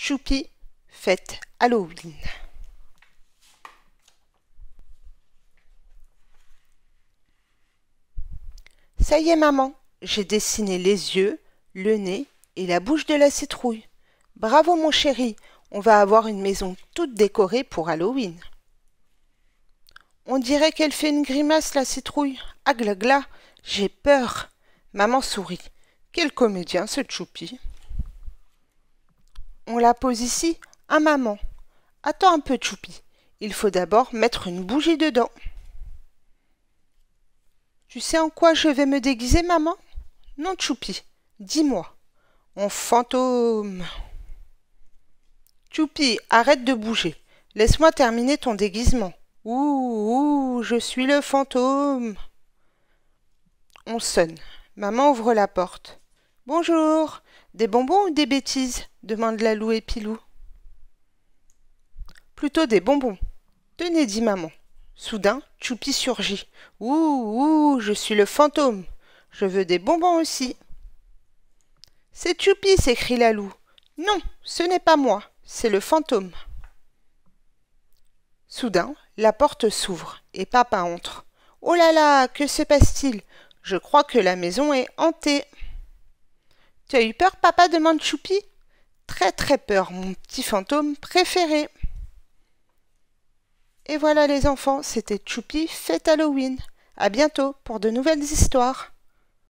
Choupi fête Halloween. Ça y est, maman, j'ai dessiné les yeux, le nez et la bouche de la citrouille. Bravo, mon chéri, on va avoir une maison toute décorée pour Halloween. On dirait qu'elle fait une grimace, la citrouille. gla. j'ai peur. Maman sourit. Quel comédien, ce Choupi. On la pose ici à maman. Attends un peu, Choupi. Il faut d'abord mettre une bougie dedans. Tu sais en quoi je vais me déguiser, maman Non, Choupi. Dis-moi. On fantôme. Choupi, arrête de bouger. Laisse-moi terminer ton déguisement. Ouh, ouh, je suis le fantôme. On sonne. Maman ouvre la porte. Bonjour. Des bonbons ou des bêtises demande la loup et Plutôt des bonbons. Tenez, dit maman. Soudain, Choupi surgit. Ouh, ouh, je suis le fantôme. Je veux des bonbons aussi. C'est Choupi, s'écrie la loup. Non, ce n'est pas moi, c'est le fantôme. Soudain, la porte s'ouvre et papa entre. Oh là là, que se passe-t-il Je crois que la maison est hantée. Tu as eu peur, papa demande Choupi très très peur, mon petit fantôme préféré. Et voilà les enfants, c'était Choupi, fête Halloween. A bientôt pour de nouvelles histoires.